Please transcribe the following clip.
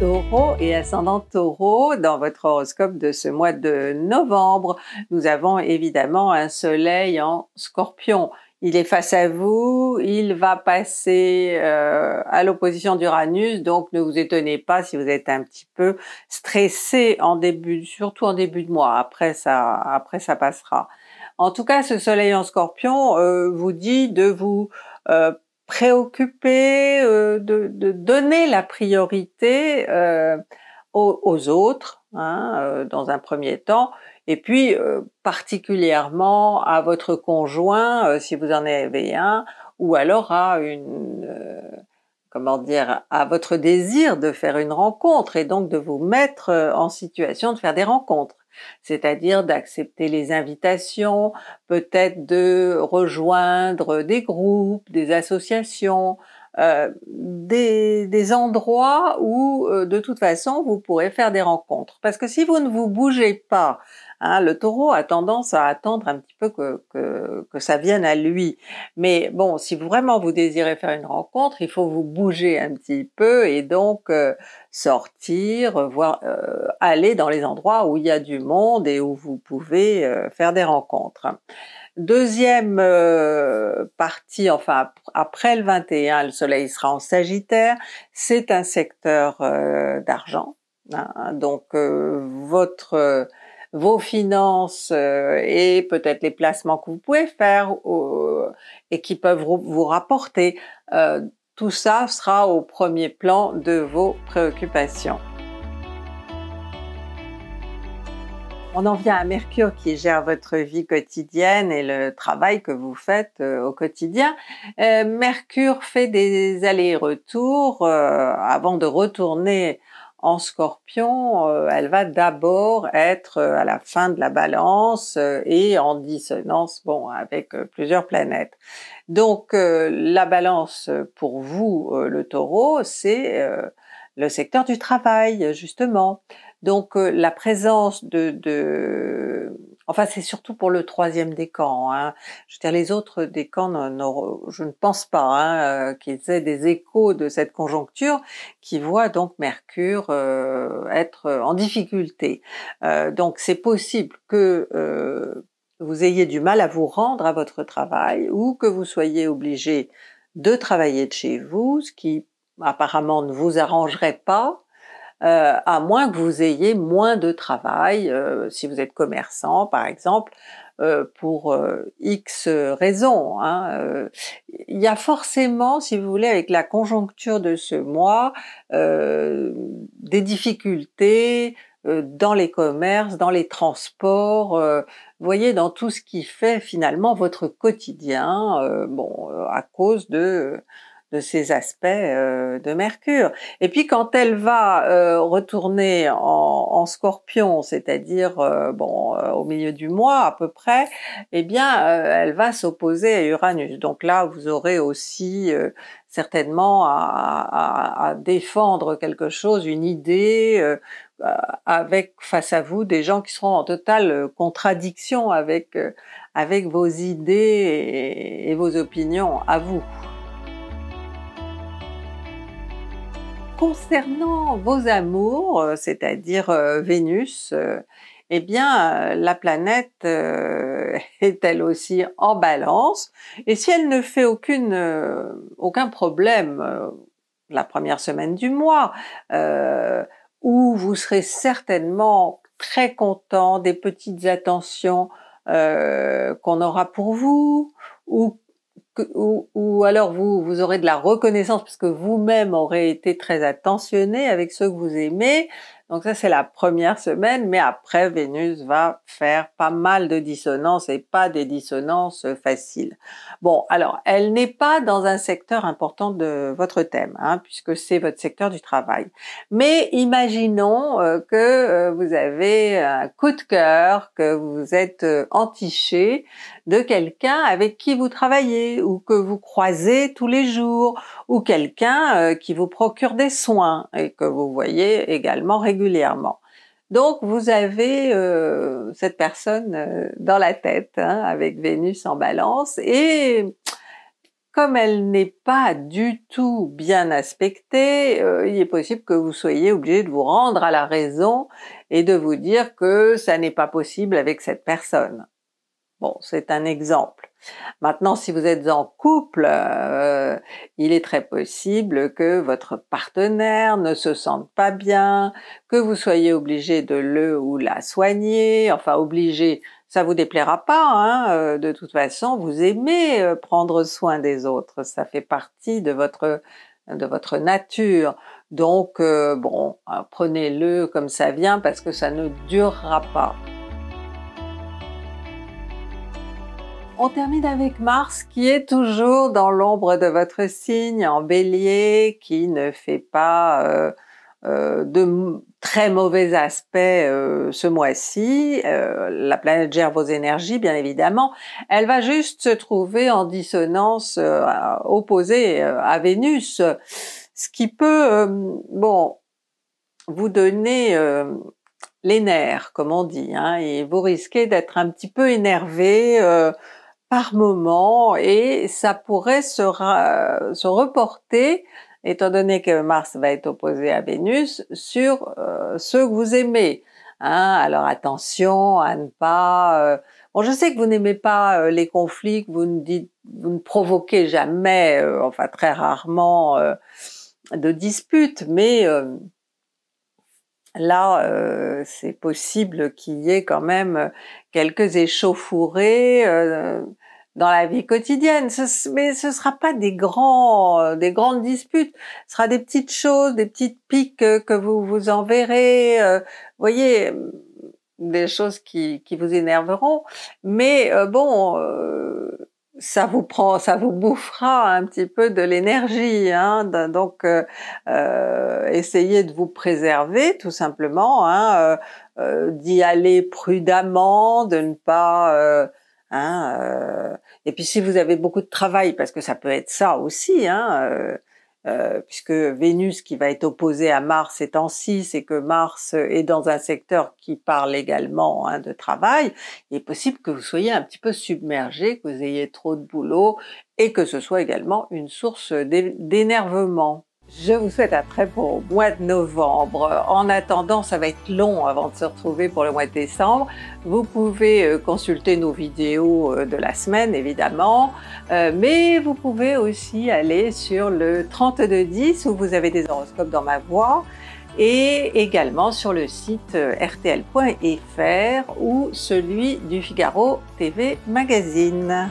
taureau et ascendant taureau dans votre horoscope de ce mois de novembre. Nous avons évidemment un soleil en scorpion. Il est face à vous, il va passer euh, à l'opposition d'Uranus, donc ne vous étonnez pas si vous êtes un petit peu stressé en début, surtout en début de mois. Après ça, après ça passera. En tout cas, ce soleil en scorpion euh, vous dit de vous euh, préoccuper, euh, de, donner la priorité euh, aux, autres hein, euh, dans un premier temps, et puis particulièrement à votre conjoint si vous en avez un, ou alors à une comment dire à votre désir de faire une rencontre et donc de vous mettre en situation de faire des rencontres c'est-à-dire d'accepter les invitations, peut-être de rejoindre des groupes, des associations, euh, des, endroits où euh, de toute façon vous pourrez faire des rencontres. Parce que si vous ne vous bougez pas Hein, le taureau a tendance à attendre un petit peu que, que, ça vienne à lui. Mais bon, si vraiment vous désirez faire une rencontre, il faut vous bouger un petit peu et donc euh, sortir, voir, euh, aller dans les endroits où il y a du monde et où vous pouvez euh, faire des rencontres. Deuxième partie, enfin après le 21, le soleil sera en Sagittaire, c'est un secteur d'argent. Hein. donc votre vos finances euh, et peut-être les placements que vous pouvez faire et qui peuvent vous rapporter. Euh, tout ça sera au premier plan de vos préoccupations. On en vient à Mercure qui gère votre vie quotidienne et le travail que vous faites euh, au quotidien. Mercure fait des allers-retours avant de retourner en scorpion, euh, elle va d'abord être euh, à la fin de la balance euh, et en dissonance bon, avec plusieurs planètes. Donc la balance pour vous, le taureau, c'est le secteur du travail, justement. Donc la présence de, de Enfin, c'est surtout pour le troisième décan. Hein. Je veux les autres décans, je ne pense pas hein, euh, qu'ils aient des échos de cette conjoncture qui voit donc Mercure euh, être euh, en difficulté. donc, c'est possible que vous ayez du mal à vous rendre à votre travail ou que vous soyez obligé de travailler de chez vous, ce qui apparemment ne vous arrangerait pas euh, à moins que vous ayez moins de travail, euh, si vous êtes commerçant par exemple, euh, pour X raisons. Hein. Il y a forcément, si vous voulez, avec la conjoncture de ce mois, des difficultés dans les commerces, dans les transports, voyez, dans tout ce qui fait finalement votre quotidien, bon, à cause de de ces aspects euh, de Mercure. Et puis quand elle va euh, retourner en, Scorpion, c'est-à-dire euh, bon au milieu du mois à peu près, eh bien elle va s'opposer à Uranus. Donc là, vous aurez aussi certainement à, défendre quelque chose, une idée avec face à vous des gens qui seront en totale contradiction avec avec vos idées et vos opinions à vous. concernant vos amours, euh, c'est-à-dire euh, Vénus, euh, eh bien, la planète est elle aussi en balance. Et si elle ne fait aucun problème la première semaine du mois, où vous serez certainement très content des petites attentions qu'on aura pour vous, ou ou, alors vous, vous aurez de la reconnaissance puisque vous-même aurez été très attentionné avec ceux que vous aimez, donc ça, c'est la première semaine, mais après, Vénus va faire pas mal de dissonances et pas des dissonances faciles. Bon, alors, elle n'est pas dans un secteur important de votre thème, hein, puisque c'est votre secteur du travail. Mais imaginons euh, que euh, vous avez un coup de cœur, que vous êtes euh, entiché de quelqu'un avec qui vous travaillez ou que vous croisez tous les jours ou quelqu'un qui vous procure des soins et que vous voyez également régulièrement donc vous avez euh, cette personne euh, dans la tête hein, avec Vénus en balance et comme elle n'est pas du tout bien aspectée, euh, il est possible que vous soyez obligé de vous rendre à la raison et de vous dire que ça n'est pas possible avec cette personne. Bon, c'est un exemple. Maintenant, si vous êtes en couple, euh, il est très possible que votre partenaire ne se sente pas bien, que vous soyez obligé de le ou la soigner, enfin obligé, ça vous déplaira pas, hein, euh, de toute façon, vous aimez euh, prendre soin des autres, ça fait partie de votre de votre nature. Donc bon, hein, prenez-le comme ça vient parce que ça ne durera pas. On termine avec Mars qui est toujours dans l'ombre de votre signe en bélier, qui ne fait pas euh, euh, de très mauvais aspects euh, ce mois-ci. la planète gère vos énergies, bien évidemment. Elle va juste se trouver en dissonance opposée à Vénus, ce qui peut, bon, vous donner les nerfs, comme on dit, hein, et vous risquez d'être un petit peu énervé par moment et ça pourrait se, se reporter, étant donné que Mars va être opposé à Vénus, sur euh, ceux que vous aimez. Hein. alors attention à ne pas. Euh, bon, je sais que vous n'aimez pas euh, les conflits, que vous ne dites, vous ne provoquez jamais, enfin très rarement, de disputes, mais Là, euh, c'est possible qu'il y ait quand même euh, quelques échauffourées euh, dans la vie quotidienne, mais ce ne sera pas des, grands, des grandes disputes, ce sera des petites choses, des petites piques que vous vous enverrez, vous voyez, des choses qui, qui vous énerveront. Mais bon, ça vous prend, ça vous bouffera un petit peu de l'énergie. Hein, donc, euh, euh, essayez de vous préserver tout simplement, hein, euh, d'y aller prudemment, de ne pas. Hein, et puis si vous avez beaucoup de travail, parce que ça peut être ça aussi, hein, euh, puisque Vénus qui va être opposée à Mars est en 6 et que Mars est dans un secteur qui parle également hein, de travail, il est possible que vous soyez un petit peu submergé, que vous ayez trop de boulot et que ce soit également une source d'énervement. Je vous souhaite un très beau mois de novembre. En attendant, ça va être long avant de se retrouver pour le mois de décembre. Vous pouvez euh, consulter nos vidéos euh, de la semaine, évidemment, euh, mais vous pouvez aussi aller sur le 3210 où vous avez des horoscopes dans ma voix et également sur le site rtl.fr ou celui du Figaro TV Magazine.